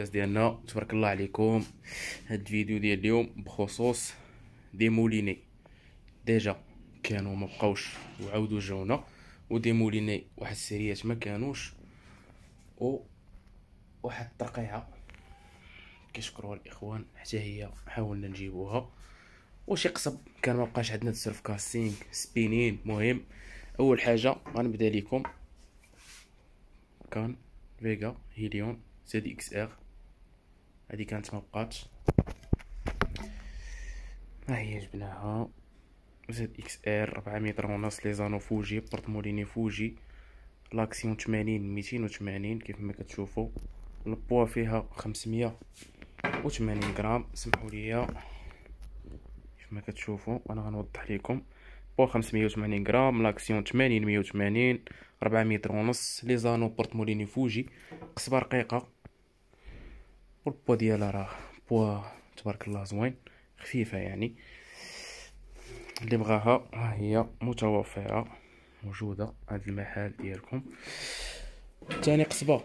الناس ديالنا تبارك الله عليكم هاد الفيديو ديال اليوم بخصوص دي موليني ديجا كانوا ما بقاوش وعاودوا جاونا ودي موليني واحد السيريات ما كانوش و واحد الترقيعه كيشكروا الاخوان حتى هي حاولنا نجيبوها وشي قصب كان ما بقاش عندنا تسرف كاسينغ سبينين مهم اول حاجه غنبدا لكم كان فيغا هيليون زد اكس ار هذه كانت ما بقاتش ها هي جبناها زد اكس ار 4 متر ونص لي زانو فوجي موليني فوجي لاكسيون 80 280 كيف ما كتشوفوا البوا فيها 580 غرام سمحوا لي كيف ما كتشوفوا انا غنوضح لكم بوا 580 غرام لاكسيون 80 180 4 متر ونص لي زانو موليني فوجي قصبه رقيقه والبوا ديالها راه بوا تبارك الله زوين خفيفه يعني اللي بغاها ها هي متوفره موجوده هذا المحل ديالكم ثاني قصبه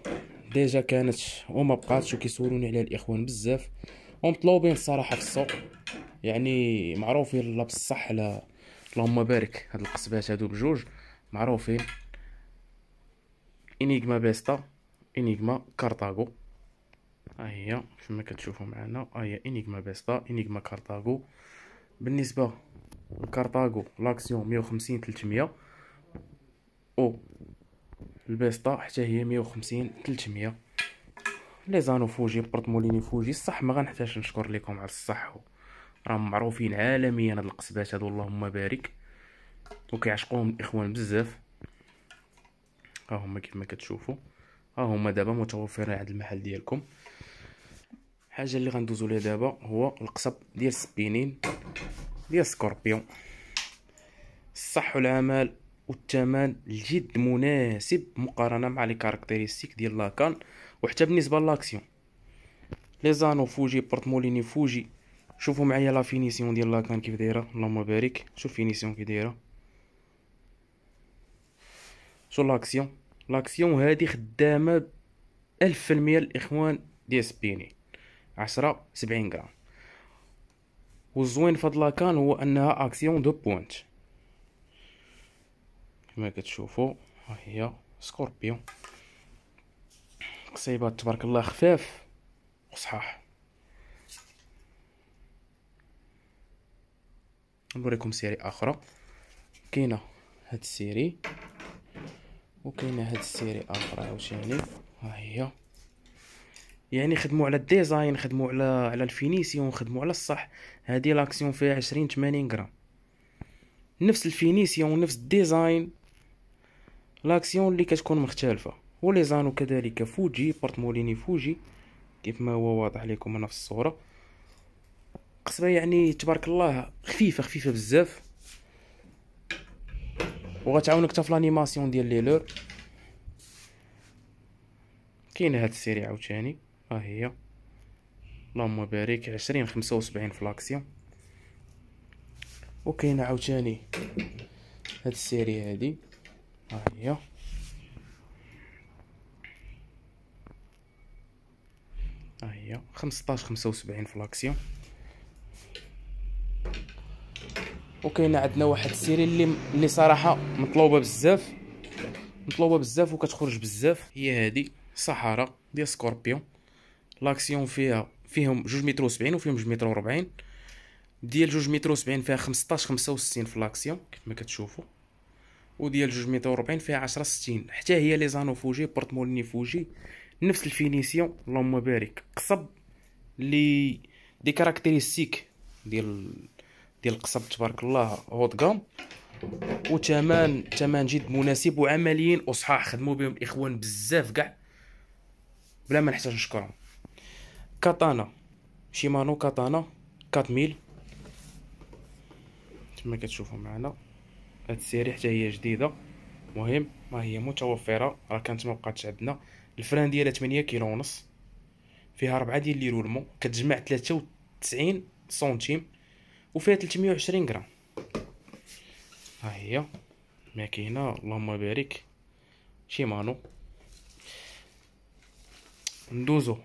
ديجا كانت وما بقاتش وكيسولوني عليها الاخوان بزاف ومطلوبين الصراحه في السوق يعني معروفين لا بصح لا اللهم بارك هاد القصبات هادو بجوج معروفين انيغما بيستا انيغما كارطاغو ها هي كما كتشوفوا معنا ها أيوة، هي انيغما بيستا انيغما كارتاغو بالنسبه لكارتاغو لاكسيون 150 300 او البيستا حتى هي 150 300 لي زانو فوجي موليني فوجي صح ما غنحتاج نشكر لكم على الصح راهم معروفين عالميا هاد القصبات هادو اللهم بارك وكيعشقوهم الاخوان بزاف ها هما كيف ما كتشوفوا ها هما دابا متوفرين عند المحل ديالكم الحاجه اللي غندوزو ليها دابا هو القصب ديال السبينين ديال سكوربيون الصح والعمل والثمن الجد مناسب مقارنه مع لي كاركتيريستيك ديال لاكان وحتى بالنسبه لاكسيون لي زانو فوجي بورتموليني فوجي شوفوا معايا لا فينيسيون ديال لاكان كيف دايره اللهم بارك شوف فينيسيون كي دايره شو لاكسيون لاكسيون هادي خدامه 1000% الاخوان ديال سبيني عشرة سبعين غرام والزوين فضلا لاكان هو انها اكسيون دو بوينت كما كتشوفوا ها هي سكوربيون قصيبات تبارك الله خفاف وصحاح نوريكم سيري اخرى كاينه هاد السيري وكاينه هاد السيري اخرى عاوتاني ها هي يعني خدموا على الديزاين خدموا على على الفينيسيون خدموا على الصح هذه لاكسيون فيها 20 80 غرام نفس الفينيسيون نفس الديزاين لاكسيون اللي كتكون مختلفه زانو كذلك فوجي بورتموليني فوجي كيف ما هو واضح لكم انا في الصوره قصبه يعني تبارك الله خفيفه خفيفه بزاف وغتعاونك حتى في لانيماسيون ديال لي لور كاين هاد السيري عاوتاني هي اللهم بارك عشرين خمسة وسبعين في لاكسيون وكاين عاوتاني هاد السيري هادي ها هي ها هي خمسطاش خمسة وسبعين في لاكسيون وكاين عندنا واحد السيري اللي اللي صراحه مطلوبه بزاف مطلوبه بزاف وكتخرج بزاف هي هادي صحارى ديال سكوربيون لاكسيون فيها فيهم جوج متر وسبعين وفيهم جوج متر وربعين ديال جوج متر وسبعين فيها خمسطاش خمسة وستين في لاكسيون كيف ما كتشوفوا وديال جوج متر وربعين فيها عشرة ستين حتى هي لي زانو فوجي مولني فوجي نفس الفينيسيون اللهم بارك قصب لي دي كاركتيريستيك ديال ديال القصب تبارك الله هوت و تمن تمن جد مناسب وعمليين وصحاح خدموا بهم الاخوان بزاف كاع بلا ما نحتاج نشكرهم كاتانا شيمانو كاتانا 4000 كما كتشوفوا معنا هاد السيري حتى هي جديده مهم ما هي متوفره راه كانت ما بقاتش عندنا الفران ديالها 8 كيلو ونص فيها 4 ديال لي رولمو كتجمع 93 سنتيم وفيها 320 غرام ها هي ماكينه اللهم بارك شيمانو ندوزو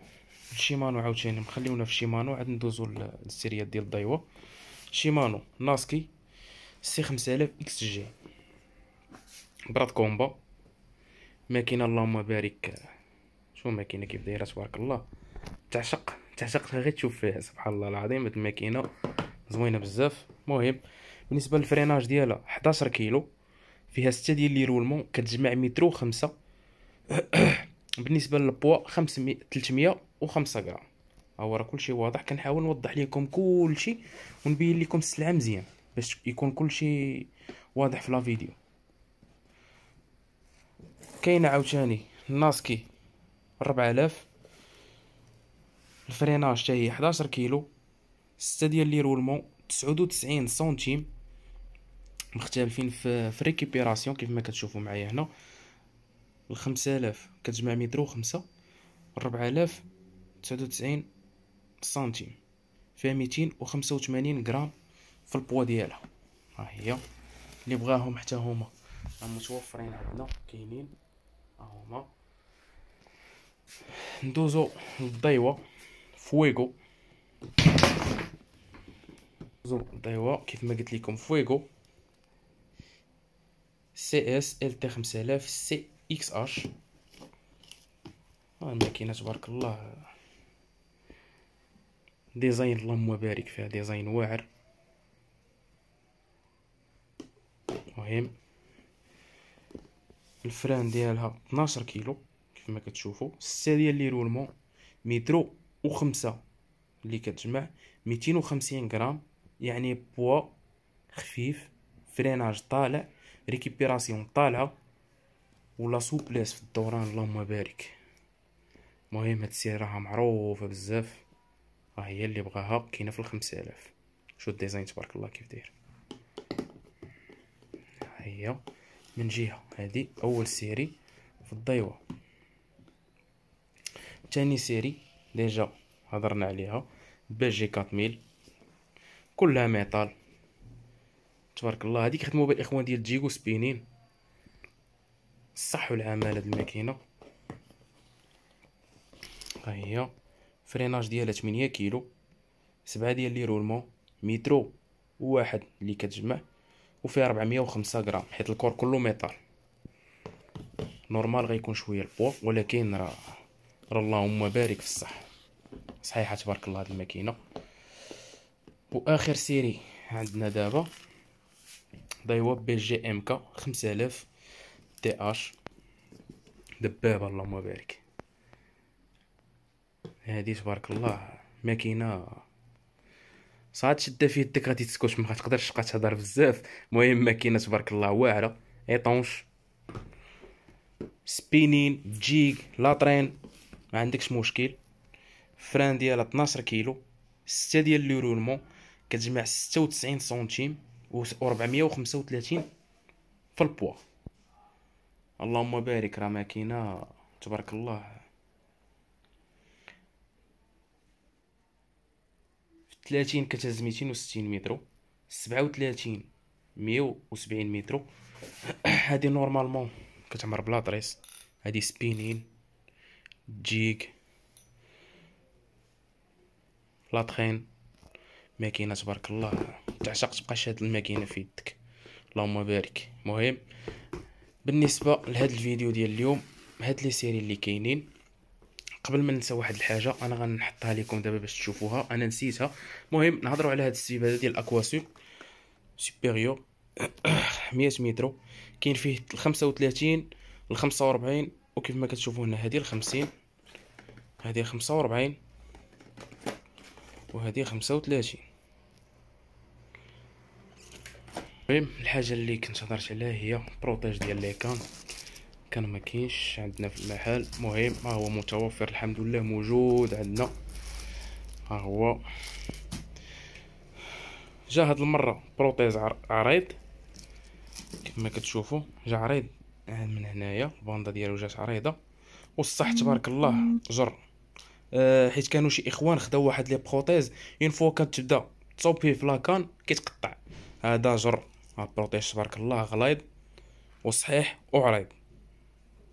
شيمانو عاوتاني مخليونا في شيمانو عاد ندوزو للسيريات ديال الضيوه شيمانو ناسكي سي 5000 اكس جي براد كومبا ماكينه اللهم بارك شو ماكينه كيف دايره تبارك الله تعشق تعشق غير تشوف فيها سبحان الله العظيم هاد الماكينه زوينه بزاف مهم بالنسبه للفريناج ديالها 11 كيلو فيها 6 ديال لي رولمون كتجمع مترو 5 بالنسبه للبوا 500 305 غرام ها هو راه كلشي واضح كنحاول نوضح لكم كلشي ونبين لكم السلعه مزيان باش يكون كلشي واضح في لا فيديو كاين عاوتاني الناسكي 4000 الفريناج حتى هي 11 كيلو 6 ديال لي رولمون 99 سنتيم مختلفين في ريكيبيراسيون كيف ما كتشوفوا معايا هنا الخمسة آلاف كتجمع متر وخمسة ربعة آلاف تسعود وتسعين سنتيم فيها ميتين وخمسة وثمانين غرام في البوا ديالها ها هي اللي بغاهم حتى هما متوفرين عندنا كاينين ها هما ندوزو للضيوة فويغو ندوزو للضيوة كيف ما قلت لكم فويغو سي اس ال تي 5000 سي اكس اش آه، الماكينه تبارك الله ديزاين اللهم بارك فيها ديزاين واعر مهم الفران ديالها 12 كيلو كيف ما كتشوفوا سته ديال لي رولمون مترو 5 اللي كتجمع ميتين غرام يعني بوا خفيف فريناج طالع ريكيبيراسيون طالعه ولا سوبلاس في الدوران اللهم بارك المهم هاد السيارة راها معروفة بزاف راه هي اللي بغاها كاينة في الخمسة الاف شو الديزاين تبارك الله كيف داير هي من جهة هادي اول سيري في الضيوة تاني سيري ديجا هضرنا عليها باجي كاتميل كلها ميطال تبارك الله هادي خدمو بالإخوان الاخوان ديال جيكو سبينين الصح والعمال هاد الماكينه ها هي فريناج ديالها 8 كيلو سبعة ديال لي رولمون مترو وواحد اللي كتجمع وفيها 405 غرام حيت الكور كله ميتال نورمال غيكون شويه البوا ولكن راه راه اللهم بارك في الصح صحيحه تبارك الله هاد الماكينه واخر سيري عندنا دابا دايوا بي جي ام كا 5000 تي اش دبابه اللهم بارك هادي تبارك الله ماكينه صعاد شده في يدك غادي تسكت ما تقدرش تبقى تهضر بزاف المهم ماكينه تبارك الله واعره ايطونش سبينين لا لاطرين ما عندكش مشكل فران ديالها 12 كيلو 6 ديال لي رولمون كتجمع 96 سنتيم و 435 في البوا اللهم بارك راه ماكينه تبارك الله في ثلاثين كتهز ميتين متر مترو سبعة متر مية مترو هادي نورمالمون كتعمر بلا طريس هادي سبينين جيك لاطخين ماكينه تبارك الله تعشق تبقى شاد الماكينه في يدك اللهم بارك مهم بالنسبه لهذا الفيديو ديال اليوم هاد لي سيري اللي كاينين قبل ما ننسى واحد الحاجه انا غنحطها لكم دابا باش تشوفوها انا نسيتها المهم نهضروا على هاد السيب هذا ديال اكواسو سوبيريو 100 متر كاين فيه ال 35 ال 45 وكيف ما كتشوفوا هنا هذه ال 50 هذه 45 وهذه 35 المهم الحاجه اللي كنت هضرت عليها هي بروتيج ديال لي كان كان ما كاينش عندنا في المحل مهم ما هو متوفر الحمد لله موجود عندنا ها هو جا هاد المره بروتيز عريض كما كتشوفوا جا عريض آه، من هنايا الباندا ديالو جات عريضه والصح تبارك الله جر أه حيت كانوا شي اخوان خداو واحد لي بروتيز اون فوا كتبدا تصوب فيه في لاكان كيتقطع هذا جر مع تبارك الله غليظ وصحيح وعريض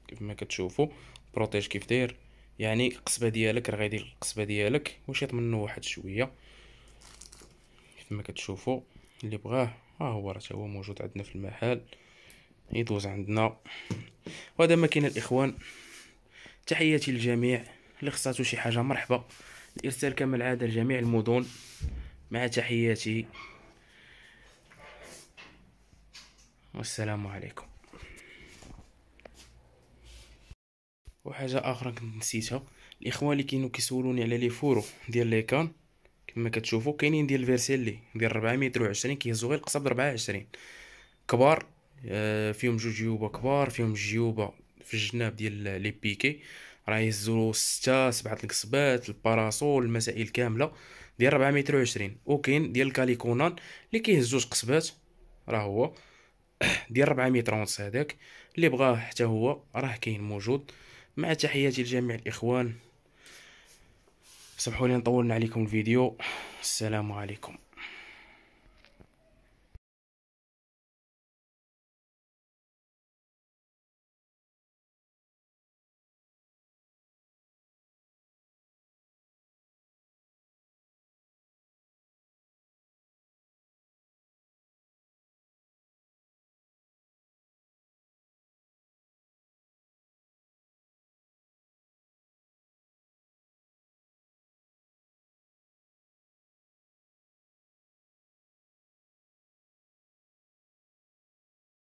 كيف ما كتشوفوا البروتيج كيف داير يعني القصبه ديالك راه غيدير القصبه ديالك واش يطمنو واحد شويه كيف ما كتشوفوا اللي بغاه ها هو راه هو موجود عندنا في المحل يدوز عندنا وهذا ما كاين الاخوان تحياتي للجميع اللي خصاتو شي حاجه مرحبا الارسال كما العاده لجميع المدن مع تحياتي والسلام عليكم وحاجه اخرى كنت نسيتها الاخوان اللي كانوا كيسولوني على لي فورو ديال لي كان كما كتشوفوا كاينين ديال فيرسيلي ديال 4 متر و20 كيهزوا غير القصب 24 كبار آه، فيهم جوج جيوبه كبار فيهم جيوبه في الجناب ديال لي بيكي راه يهزوا ستة سبعة القصبات الباراسول المسائل كاملة ديال 4 متر وعشرين وكاين ديال كاليكونان اللي كيهزوش قصبات راه هو ديال 400 رونس هذاك اللي بغاه حتى هو راه كاين موجود مع تحياتي لجميع الاخوان سمحوا لي نطولنا عليكم الفيديو السلام عليكم